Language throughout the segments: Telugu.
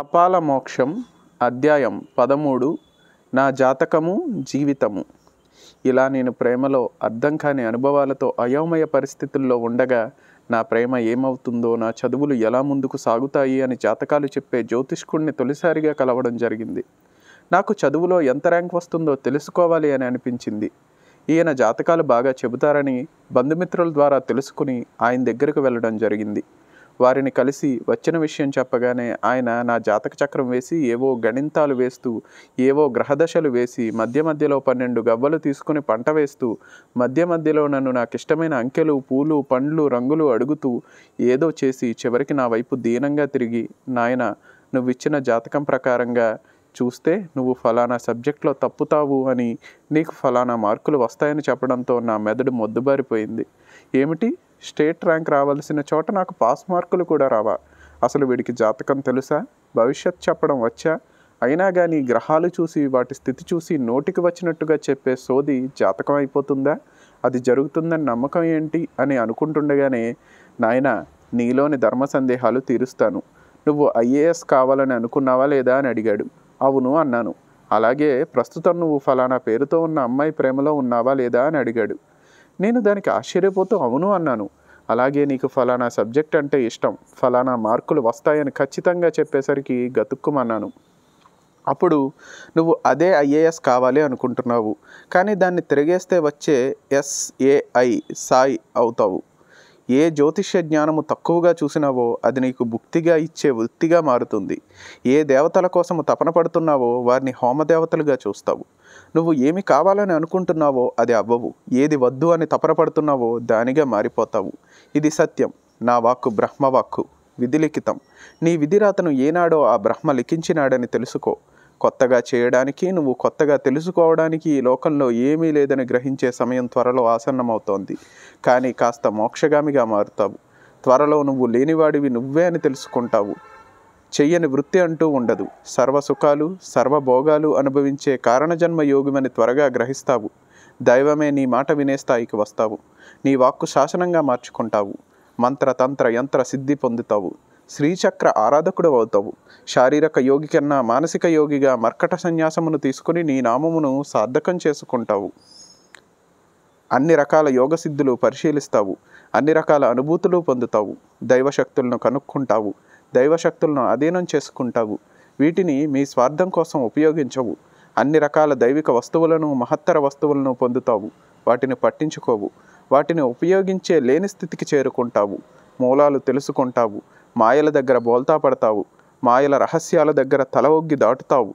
కపాల మోక్షం అధ్యాయం పదమూడు నా జాతకము జీవితము ఇలా నేను ప్రేమలో అర్థం కాని అనుభవాలతో అయోమయ పరిస్థితుల్లో ఉండగా నా ప్రేమ ఏమవుతుందో నా చదువులు ఎలా ముందుకు సాగుతాయి అని జాతకాలు చెప్పే జ్యోతిష్కుడిని తొలిసారిగా కలవడం జరిగింది నాకు చదువులో ఎంత ర్యాంక్ వస్తుందో తెలుసుకోవాలి అని అనిపించింది ఈయన జాతకాలు బాగా చెబుతారని బంధుమిత్రుల ద్వారా తెలుసుకుని ఆయన దగ్గరకు వెళ్ళడం జరిగింది వారిని కలిసి వచ్చిన విషయం చెప్పగానే ఆయన నా జాతక చక్రం వేసి ఏవో గణింతాలు వేస్తూ ఏవో గ్రహదశలు వేసి మధ్య మధ్యలో పన్నెండు గవ్వలు తీసుకుని పంట వేస్తూ మధ్య మధ్యలో నన్ను నాకు ఇష్టమైన అంకెలు పూలు పండ్లు రంగులు అడుగుతూ ఏదో చేసి చివరికి నా వైపు దీనంగా తిరిగి నాయన నువ్విచ్చిన జాతకం ప్రకారంగా చూస్తే నువ్వు ఫలానా సబ్జెక్ట్లో తప్పుతావు అని నీకు ఫలానా మార్కులు వస్తాయని చెప్పడంతో నా మెదడు మొద్దుబారిపోయింది ఏమిటి స్టేట్ ర్యాంక్ రావాల్సిన చోట నాకు పాస్ మార్కులు కూడా రావా అసలు వీడికి జాతకం తెలుసా భవిష్యత్ చెప్పడం వచ్చా అయినా కానీ గ్రహాలు చూసి వాటి స్థితి చూసి నోటికి వచ్చినట్టుగా చెప్పే సోది జాతకం అయిపోతుందా అది జరుగుతుందని నమ్మకం ఏంటి అని అనుకుంటుండగానే నాయన నీలోని ధర్మ సందేహాలు తీరుస్తాను నువ్వు ఐఏఎస్ కావాలని అనుకున్నావా లేదా అని అడిగాడు అవును అన్నాను అలాగే ప్రస్తుతం నువ్వు ఫలానా పేరుతో ఉన్న అమ్మాయి ప్రేమలో ఉన్నావా లేదా అని అడిగాడు నేను దానికి ఆశ్చర్యపోతూ అవును అన్నాను అలాగే నీకు ఫలానా సబ్జెక్ట్ అంటే ఇష్టం ఫలానా మార్కులు వస్తాయని ఖచ్చితంగా చెప్పేసరికి గతుక్కుమన్నాను అప్పుడు నువ్వు అదే ఐఏఎస్ కావాలి అనుకుంటున్నావు కానీ దాన్ని తిరిగేస్తే వచ్చే ఎస్ఏఐ సాయి అవుతావు ఏ జ్యోతిష్య జ్ఞానము తక్కువగా చూసినావో అది నీకు భుక్తిగా ఇచ్చే వృత్తిగా మారుతుంది ఏ దేవతల కోసము తపన పడుతున్నావో వారిని హోమదేవతలుగా చూస్తావు నువ్వు ఏమి కావాలని అనుకుంటున్నావో అది అవ్వవు ఏది వద్దు అని తపన పడుతున్నావో దానిగా మారిపోతావు ఇది సత్యం నా వాక్కు బ్రహ్మవాక్కు విధి లిఖితం నీ విధిరాతను ఏనాడో ఆ బ్రహ్మ లిఖించినాడని తెలుసుకో కొత్తగా చేయడానికి నువ్వు కొత్తగా తెలుసుకోవడానికి ఈ లోకంలో ఏమీ లేదని గ్రహించే సమయం త్వరలో ఆసన్నమవుతోంది కానీ కాస్త మోక్షగామిగా మారుతావు త్వరలో నువ్వు లేనివాడివి నువ్వే అని తెలుసుకుంటావు చెయ్యని వృత్తి అంటూ ఉండదు సర్వసుఖాలు సర్వభోగాలు అనుభవించే కారణజన్మ యోగమని త్వరగా గ్రహిస్తావు దైవమే నీ మాట వినే స్థాయికి వస్తావు నీ వాక్కు శాసనంగా మార్చుకుంటావు మంత్ర తంత్ర యంత్ర సిద్ధి పొందుతావు శ్రీచక్ర ఆరాధకుడు అవుతావు శారీరక యోగి కన్నా మానసిక యోగిగా మర్కట సన్యాసమును తీసుకుని నీ నామమును సార్థకం చేసుకుంటావు అన్ని రకాల యోగ సిద్ధులు పరిశీలిస్తావు అన్ని రకాల అనుభూతులు పొందుతావు దైవశక్తులను కనుక్కుంటావు దైవశక్తులను అధీనం చేసుకుంటావు వీటిని మీ స్వార్థం కోసం ఉపయోగించవు అన్ని రకాల దైవిక వస్తువులను మహత్తర వస్తువులను పొందుతావు వాటిని పట్టించుకోవు వాటిని ఉపయోగించే లేని స్థితికి చేరుకుంటావు మూలాలు తెలుసుకుంటావు మాయల దగ్గర బోల్తా పడతావు మాయల రహస్యాల దగ్గర తల ఒగ్గి దాటుతావు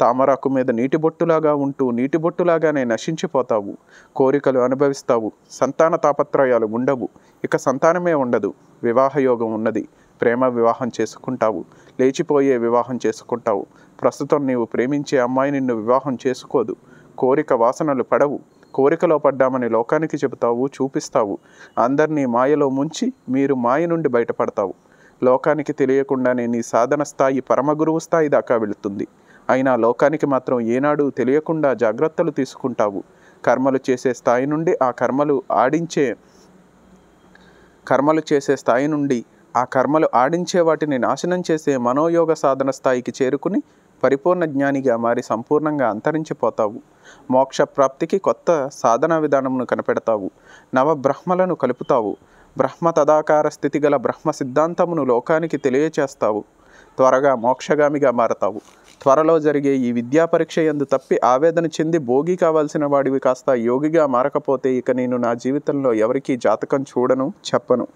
తామరాకు మీద నీటి బొట్టులాగా ఉంటూ నీటి బొట్టులాగానే నశించిపోతావు కోరికలు అనుభవిస్తావు సంతాన తాపత్రయాలు ఉండవు ఇక సంతానమే ఉండదు వివాహయోగం ఉన్నది ప్రేమ వివాహం చేసుకుంటావు లేచిపోయే వివాహం చేసుకుంటావు ప్రస్తుతం నీవు ప్రేమించే అమ్మాయి నిన్ను వివాహం చేసుకోదు కోరిక వాసనలు పడవు కోరికలో పడ్డామని లోకానికి చెబుతావు చూపిస్తావు అందరినీ మాయలో ముంచి మీరు మాయ నుండి బయటపడతావు లోకానికి తెలియకుండానే నీ సాధన స్థాయి పరమగురువు స్థాయి దాకా వెళుతుంది అయినా లోకానికి మాత్రం ఏనాడు తెలియకుండా జాగ్రత్తలు తీసుకుంటావు కర్మలు చేసే స్థాయి నుండి ఆ కర్మలు ఆడించే కర్మలు చేసే స్థాయి నుండి ఆ కర్మలు ఆడించే వాటిని నాశనం చేసే మనోయోగ సాధన స్థాయికి చేరుకుని పరిపూర్ణ జ్ఞానిగా మారి సంపూర్ణంగా అంతరించిపోతావు మోక్ష ప్రాప్తికి కొత్త సాధనా విధానమును కనిపెడతావు నవబ్రహ్మలను కలుపుతావు బ్రహ్మ తదాకార స్థితి గల బ్రహ్మ సిద్ధాంతమును లోకానికి తెలియచేస్తావు త్వరగా మోక్షగామిగా మారతావు త్వరలో జరిగే ఈ విద్యా పరీక్ష ఎందు తప్పి ఆవేదన చెంది భోగి కావాల్సిన వాడివి కాస్త యోగిగా మారకపోతే ఇక నేను నా జీవితంలో ఎవరికీ జాతకం చూడను చెప్పను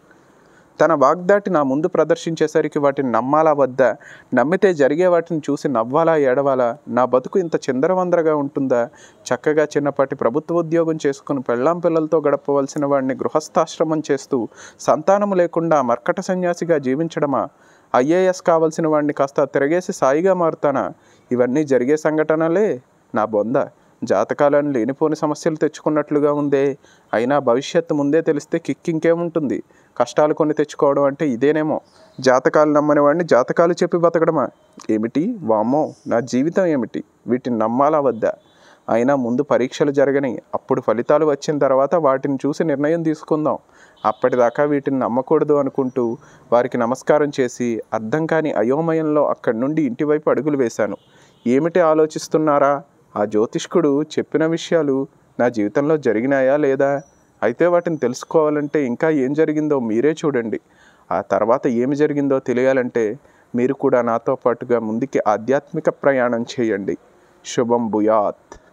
తన వాగ్దాటి నా ముందు ప్రదర్శించేసరికి వాటిని నమ్మాలా వద్దా నమ్మితే జరిగే వాటిని చూసి నవ్వాలా ఏడవాలా నా బతుకు ఇంత చిందరవందరగా ఉంటుందా చక్కగా చిన్నపాటి ప్రభుత్వ ఉద్యోగం చేసుకుని పెళ్ళాం పిల్లలతో గడపవలసిన వాడిని గృహస్థాశ్రమం చేస్తూ సంతానము లేకుండా మర్కట సన్యాసిగా జీవించడమా ఐఏఎస్ కావలసిన వాడిని కాస్త తిరగేసి సాయిగా మారుతానా ఇవన్నీ జరిగే సంఘటనలే నా బొందా జాతకాలను లేనిపోని సమస్యలు తెచ్చుకున్నట్లుగా ఉందే అయినా భవిష్యత్తు ముందే తెలిస్తే కిక్ ఇంకేముంటుంది కష్టాలు కొన్ని తెచ్చుకోవడం అంటే ఇదేనేమో జాతకాలు నమ్మని వాడిని జాతకాలు చెప్పి బతకడమా ఏమిటి వామో నా జీవితం ఏమిటి వీటిని నమ్మాలా వద్దా అయినా ముందు పరీక్షలు జరగని అప్పుడు ఫలితాలు వచ్చిన తర్వాత వాటిని చూసి నిర్ణయం తీసుకుందాం అప్పటిదాకా వీటిని నమ్మకూడదు అనుకుంటూ వారికి నమస్కారం చేసి అర్థం కాని అయోమయంలో అక్కడి నుండి ఇంటివైపు అడుగులు వేశాను ఏమిటి ఆలోచిస్తున్నారా ఆ జ్యోతిష్కుడు చెప్పిన విషయాలు నా జీవితంలో జరిగినాయా లేదా అయితే వాటిని తెలుసుకోవాలంటే ఇంకా ఏం జరిగిందో మీరే చూడండి ఆ తర్వాత ఏమి జరిగిందో తెలియాలంటే మీరు కూడా నాతో పాటుగా ముందుకి ఆధ్యాత్మిక ప్రయాణం చేయండి శుభం భుయాత్